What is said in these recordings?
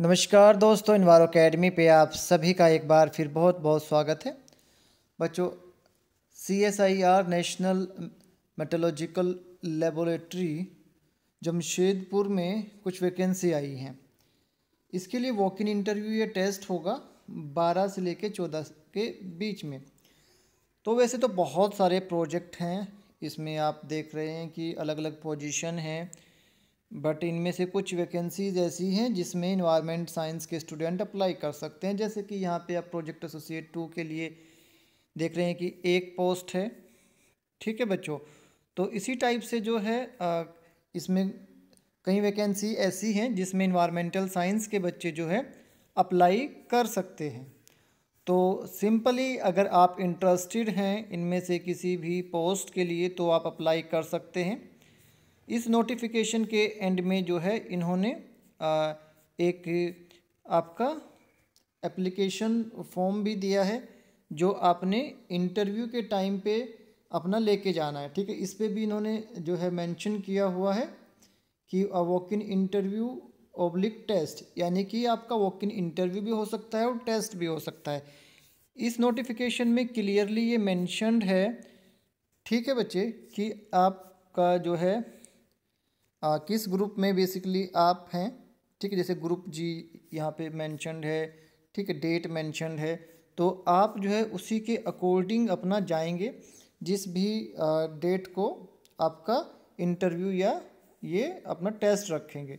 नमस्कार दोस्तों इनवारो अकेडमी पे आप सभी का एक बार फिर बहुत बहुत स्वागत है बच्चों C S I R national metallurgical laboratory Jamshedpur में कुछ वैकेंसी आई हैं इसके लिए वॉक इन इंटरव्यू या टेस्ट होगा बारह से लेके चौदह के बीच में तो वैसे तो बहुत सारे प्रोजेक्ट हैं इसमें आप देख रहे हैं कि अलग अलग पोजीशन हैं बट इनमें से कुछ वैकेंसीज ऐसी हैं जिसमें इन्वायरमेंट साइंस के स्टूडेंट अप्लाई कर सकते हैं जैसे कि यहाँ पे आप प्रोजेक्ट एसोसिएट टू के लिए देख रहे हैं कि एक पोस्ट है ठीक है बच्चों तो इसी टाइप से जो है इसमें कई वैकेंसी ऐसी हैं जिसमें इन्वायरमेंटल साइंस के बच्चे जो है अप्लाई कर सकते हैं तो सिंपली अगर आप इंटरेस्टेड हैं इनमें से किसी भी पोस्ट के लिए तो आप अप्लाई कर सकते हैं इस नोटिफिकेशन के एंड में जो है इन्होंने एक आपका एप्लीकेशन फॉर्म भी दिया है जो आपने इंटरव्यू के टाइम पे अपना लेके जाना है ठीक है इस पर भी इन्होंने जो है मेंशन किया हुआ है कि वॉक इन इंटरव्यू ओब्लिक टेस्ट यानी कि आपका वॉक इन इंटरव्यू भी हो सकता है और टेस्ट भी हो सकता है इस नोटिफिकेशन में क्लियरली ये मैंशनड है ठीक है बच्चे कि आपका जो है आ, किस ग्रुप में बेसिकली आप हैं ठीक है जैसे ग्रुप जी यहाँ पे मैंशनड है ठीक है डेट मैंशनड है तो आप जो है उसी के अकॉर्डिंग अपना जाएंगे जिस भी डेट को आपका इंटरव्यू या ये अपना टेस्ट रखेंगे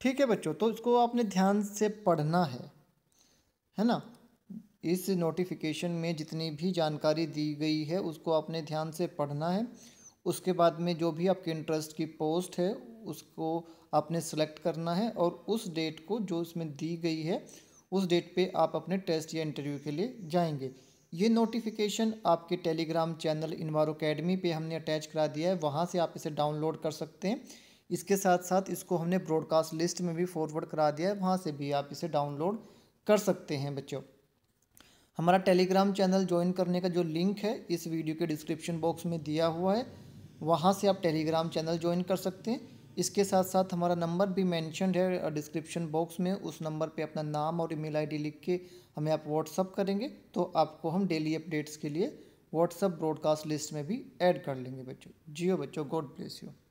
ठीक है बच्चों तो इसको आपने ध्यान से पढ़ना है है ना इस नोटिफिकेशन में जितनी भी जानकारी दी गई है उसको आपने ध्यान से पढ़ना है उसके बाद में जो भी आपके इंटरेस्ट की पोस्ट है उसको आपने सेलेक्ट करना है और उस डेट को जो इसमें दी गई है उस डेट पे आप अपने टेस्ट या इंटरव्यू के लिए जाएंगे ये नोटिफिकेशन आपके टेलीग्राम चैनल इनवारो अकेडमी पे हमने अटैच करा दिया है वहाँ से आप इसे डाउनलोड कर सकते हैं इसके साथ साथ इसको हमने ब्रॉडकास्ट लिस्ट में भी फॉरवर्ड करा दिया है वहाँ से भी आप इसे डाउनलोड कर सकते हैं बच्चों हमारा टेलीग्राम चैनल ज्वाइन करने का जो लिंक है इस वीडियो के डिस्क्रिप्शन बॉक्स में दिया हुआ है वहाँ से आप टेलीग्राम चैनल ज्वाइन कर सकते हैं इसके साथ साथ हमारा नंबर भी मैंशनड है डिस्क्रिप्शन बॉक्स में उस नंबर पर अपना नाम और ईमेल आईडी लिख के हमें आप व्हाट्सअप करेंगे तो आपको हम डेली अपडेट्स के लिए व्हाट्सअप ब्रॉडकास्ट लिस्ट में भी ऐड कर लेंगे बच्चों जियो बच्चों गॉड ब्लेस यू